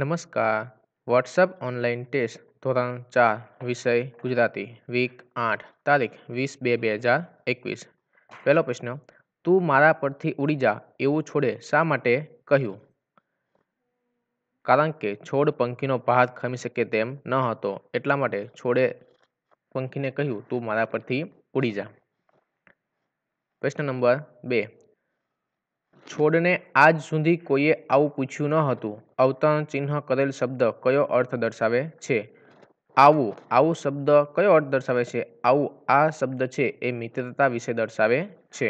નમસ્કાર WhatsApp online test ધોરણ ચાર વિષય ગુજરાતી વીક આઠ તારીખ વીસ બે બે હજાર એકવીસ પહેલો પ્રશ્ન તું મારા પરથી ઉડી જા એવું છોડે શા માટે કહ્યું કારણ કે છોડ પંખીનો ભાત ખમી શકે તેમ ન હતો એટલા માટે છોડે પંખીને કહ્યું તું મારા પરથી ઉડી જા પ્રશ્ન નંબર બે છોડને આજ સુધી કોઈએ આવું પૂછ્યું ન હતું અવતરણ ચિહ્ન કરેલ શબ્દ કયો અર્થ દર્શાવે છે આવું આવું શબ્દ કયો અર્થ દર્શાવે છે આવું આ શબ્દ છે એ મિત્રતા વિશે દર્શાવે છે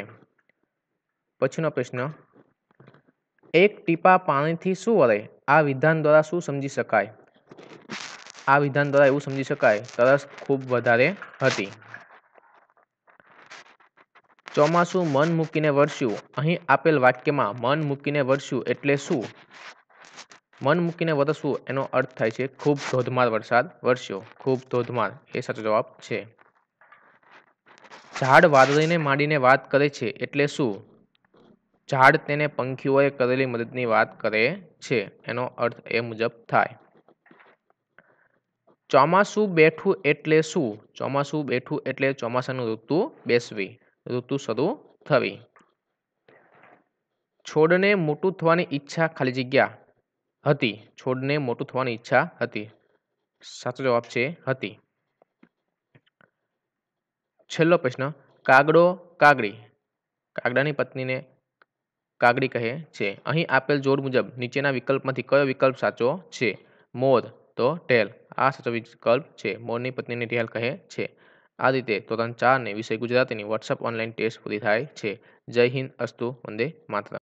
પછીનો પ્રશ્ન એક ટીપા પાણીથી શું વળે આ વિધાન દ્વારા શું સમજી શકાય આ વિધાન દ્વારા એવું સમજી શકાય તરસ ખૂબ વધારે હતી ચોમાસું મન મૂકીને વરસ્યું અહીં આપેલ વાક્યમાં મન મૂકીને વરસ્યું એટલે શું મન મૂકીને વરસવું એનો અર્થ થાય છે ખૂબ ધોધમાર વરસાદ વરસ્યો ખૂબ ધોધમાર એ સાચો જવાબ છે ઝાડ વાદળીને માંડીને વાત કરે છે એટલે શું ઝાડ તેને પંખીઓએ કરેલી મદદની વાત કરે છે એનો અર્થ એ મુજબ થાય ચોમાસું બેઠું એટલે શું ચોમાસું બેઠું એટલે ચોમાસાનું ઋતુ બેસવી ઋતુ થવી છોડને મોટું થવાની ઈચ્છા ખાલી જગ્યા હતી છોડને મોટું થવાની ઈચ્છા હતી સાચો જવાબ છે હતી છેલ્લો પ્રશ્ન કાગડો કાગડી કાગડાની પત્નીને કાગડી કહે છે અહીં આપેલ જોડ મુજબ નીચેના વિકલ્પમાંથી કયો વિકલ્પ સાચો છે મોદ તો ટેલ આ સાચો વિકલ્પ છે મોરની પત્નીને ટેલ કહે છે આ રીતે ધોરણ ચારને વિષય ગુજરાતીની વોટ્સઅપ ઓનલાઈન ટેસ્ટ પૂરી થાય છે જય હિન્દ અસ્તુ વંદે માતરમ